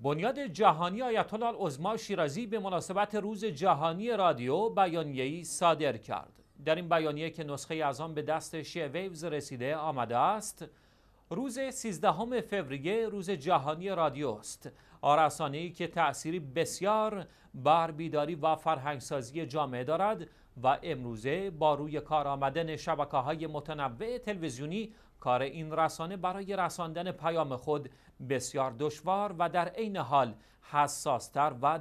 بنیاد جهانی آیت الله العظما شیرازی به مناسبت روز جهانی رادیو بیانیه‌ای صادر کرد. در این بیانیه که نسخه از آن به دست شی ویوز رسیده آمده است، روز 13 فوریه روز جهانی رادیو است. آرسانه‌ای که تأثیری بسیار بر بیداری و فرهنگسازی جامعه دارد، و امروزه با روی کار آمدن شبکه های متنوع تلویزیونی کار این رسانه برای رساندن پیام خود بسیار دشوار و در عین حال حساستر و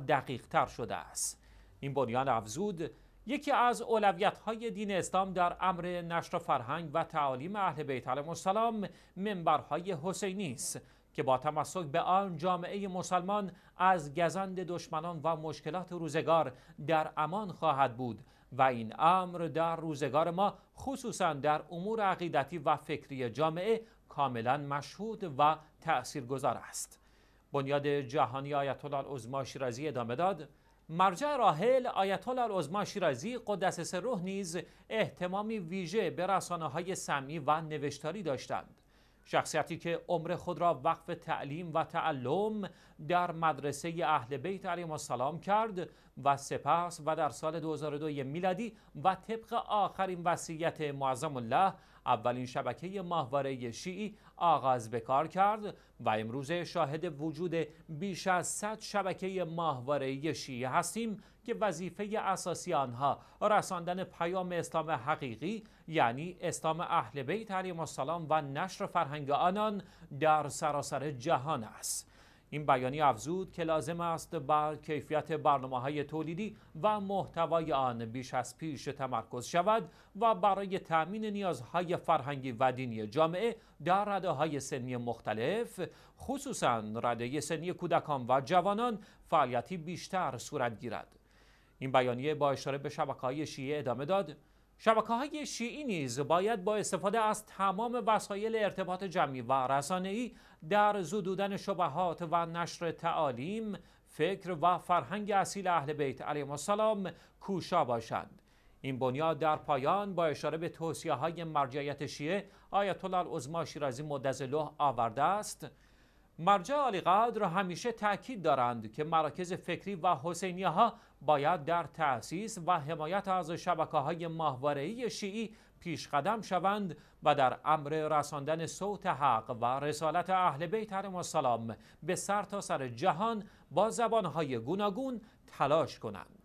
تر شده است این بنیان افزود یکی از اولویت های دین اسلام در امر نشر فرهنگ و تعالیم اهل بیت علیهم السلام منبرهای حسینی است که با تمسک به آن جامعه مسلمان از گزند دشمنان و مشکلات روزگار در امان خواهد بود و این امر در روزگار ما خصوصا در امور عقیدتی و فکری جامعه کاملا مشهود و تأثیرگذار است بنیاد جهانی آیت الله العظما شیرازی ادامه داد مرجع راحل آیت الله العظما شیرازی قدس روح نیز احتمامی ویژه به رسانه های سمی و نوشتاری داشتند شخصیتی که عمر خود را وقف تعلیم و تعلم در مدرسه اهل بیت علیهم السلام کرد و سپس و در سال 2002 میلادی و طبق آخرین وصیت معظم الله اولین شبکه ماهواره شیعی آغاز به کار کرد و امروز شاهد وجود بیش از 100 شبکه ماهواره شیعی هستیم که وظیفه اساسی آنها رساندن پیام اسلام حقیقی یعنی اسلام اهل بیت علیهم السلام و نشر فرهنگ آنان در سراسر جهان است این بیانیه افزود که لازم است بر کیفیت برنامه های تولیدی و محتوای آن بیش از پیش تمرکز شود و برای تأمین نیازهای فرهنگی و دینی جامعه در رده های سنی مختلف خصوصا رده سنی کودکان و جوانان فعالیتی بیشتر صورت گیرد. این بیانیه با اشاره به شبکه های شیعه ادامه داد شبکه های شیعی نیز باید با استفاده از تمام وسایل ارتباط جمعی و ای در زدودن شبهات و نشر تعالیم، فکر و فرهنگ اصیل اهل بیت علیه السلام کوشا باشند. این بنیاد در پایان با اشاره به توصیه های مرجعیت شیعه آیت الله العظما شیرازی مدزله آورده است مرجع قدر همیشه تاکید دارند که مراکز فکری و حسینی ها باید در تأسیس و حمایت از شبکه های شیعی شیعی قدم شوند و در امر رساندن صوت حق و رسالت اهل بیت علیهم السلام به سرتاسر سر جهان با زبانهای گوناگون تلاش کنند.